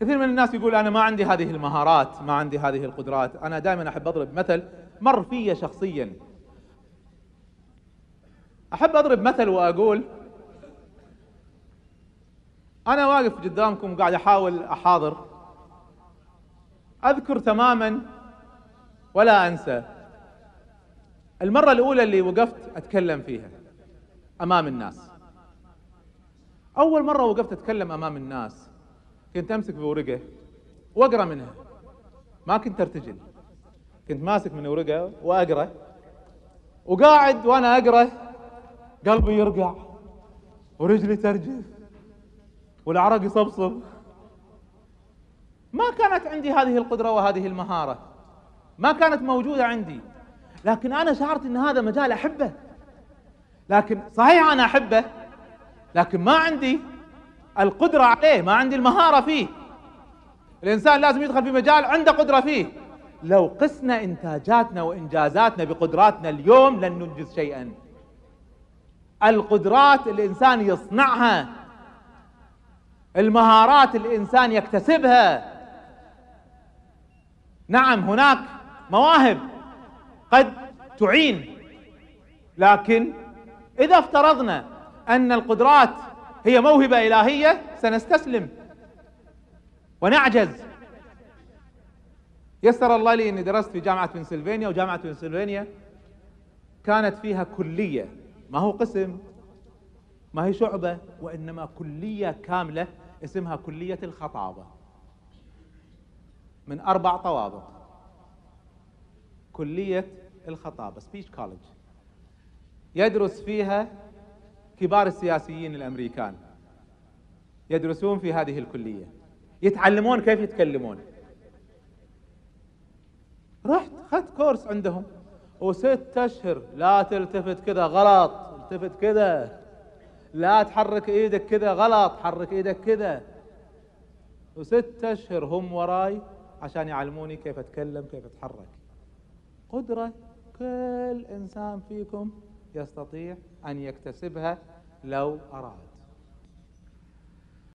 كثير من الناس يقول أنا ما عندي هذه المهارات ما عندي هذه القدرات أنا دائما أحب أضرب مثل مر في شخصيا أحب أضرب مثل وأقول أنا واقف قدامكم قاعد أحاول أحاضر أذكر تماما ولا أنسى المرة الأولى اللي وقفت أتكلم فيها أمام الناس أول مرة وقفت أتكلم أمام الناس كنت امسك بورقه واقرا منها ما كنت ارتجل كنت ماسك من ورقه واقرا وقاعد وانا اقرا قلبي يرقع ورجلي ترجف والعرق يصبصب ما كانت عندي هذه القدره وهذه المهاره ما كانت موجوده عندي لكن انا شعرت ان هذا مجال احبه لكن صحيح انا احبه لكن ما عندي القدرة عليه ما عندي المهارة فيه الإنسان لازم يدخل في مجال عنده قدرة فيه لو قسنا إنتاجاتنا وإنجازاتنا بقدراتنا اليوم لن ننجز شيئا القدرات الإنسان يصنعها المهارات الإنسان يكتسبها نعم هناك مواهب قد تعين لكن إذا افترضنا أن القدرات هي موهبة إلهية سنستسلم ونعجز يسر الله لي أني درست في جامعة بنسلفانيا وجامعة بنسلفانيا كانت فيها كلية ما هو قسم ما هي شعبة وإنما كلية كاملة اسمها كلية الخطابة من أربع طوابق كلية الخطابة سبيش كولج يدرس فيها كبار السياسيين الأمريكان يدرسون في هذه الكلية يتعلمون كيف يتكلمون رحت اخذت كورس عندهم وست اشهر لا تلتفت كذا غلط التفت كذا لا تحرك ايدك كذا غلط حرك ايدك كذا وست اشهر هم وراي عشان يعلموني كيف اتكلم كيف اتحرك قدرة كل انسان فيكم يستطيع أن يكتسبها لو أراد